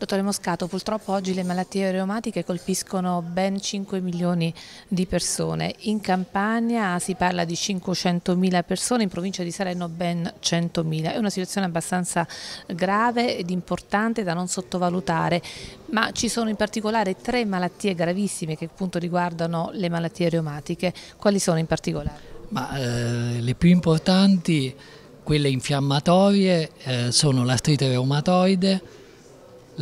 Dottore Moscato, purtroppo oggi le malattie reumatiche colpiscono ben 5 milioni di persone. In Campania si parla di 500 mila persone, in provincia di Salerno ben 100 mila. È una situazione abbastanza grave ed importante da non sottovalutare, ma ci sono in particolare tre malattie gravissime che appunto riguardano le malattie reumatiche. Quali sono in particolare? Ma, eh, le più importanti, quelle infiammatorie, eh, sono l'artrite reumatoide,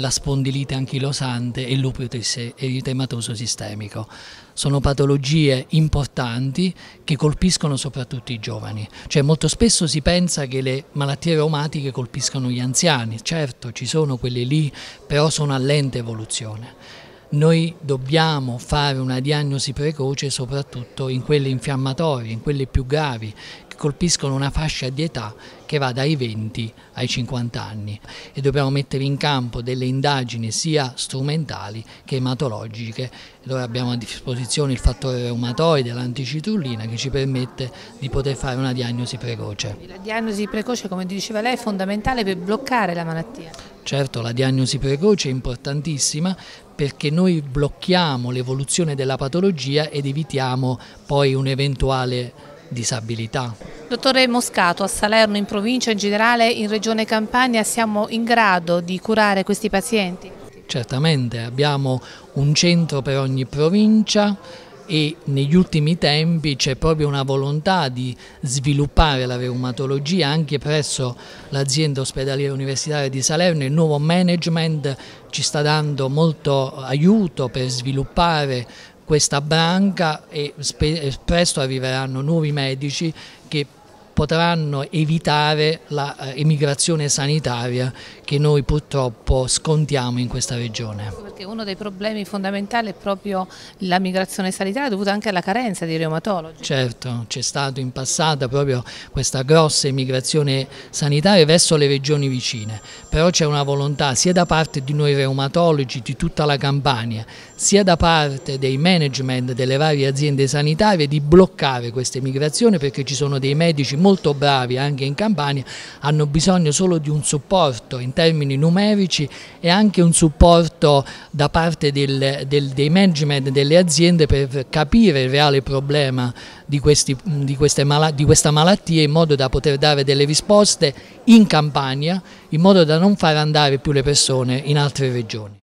la spondilite anchilosante e il l'uperotematoso sistemico. Sono patologie importanti che colpiscono soprattutto i giovani. Cioè molto spesso si pensa che le malattie reumatiche colpiscano gli anziani, certo ci sono quelle lì, però sono a lenta evoluzione noi dobbiamo fare una diagnosi precoce soprattutto in quelle infiammatorie, in quelle più gravi, colpiscono una fascia di età che va dai 20 ai 50 anni e dobbiamo mettere in campo delle indagini sia strumentali che ematologiche dove abbiamo a disposizione il fattore reumatoide, l'anticitrullina che ci permette di poter fare una diagnosi precoce. La diagnosi precoce come diceva lei è fondamentale per bloccare la malattia. Certo, la diagnosi precoce è importantissima perché noi blocchiamo l'evoluzione della patologia ed evitiamo poi un'eventuale disabilità. Dottore Moscato, a Salerno in provincia, in generale in regione Campania, siamo in grado di curare questi pazienti? Certamente, abbiamo un centro per ogni provincia e negli ultimi tempi c'è proprio una volontà di sviluppare la reumatologia anche presso l'azienda ospedaliera universitaria di Salerno, il nuovo management ci sta dando molto aiuto per sviluppare questa branca e presto arriveranno nuovi medici che potranno evitare l'emigrazione eh, sanitaria che noi purtroppo scontiamo in questa regione. Perché uno dei problemi fondamentali è proprio la migrazione sanitaria dovuta anche alla carenza di reumatologi. Certo, c'è stata in passato proprio questa grossa emigrazione sanitaria verso le regioni vicine, però c'è una volontà sia da parte di noi reumatologi di tutta la Campania, sia da parte dei management delle varie aziende sanitarie di bloccare questa emigrazione perché ci sono dei medici molto molto bravi anche in Campania, hanno bisogno solo di un supporto in termini numerici e anche un supporto da parte del, del, dei management delle aziende per capire il reale problema di, questi, di, mala, di questa malattia in modo da poter dare delle risposte in Campania, in modo da non far andare più le persone in altre regioni.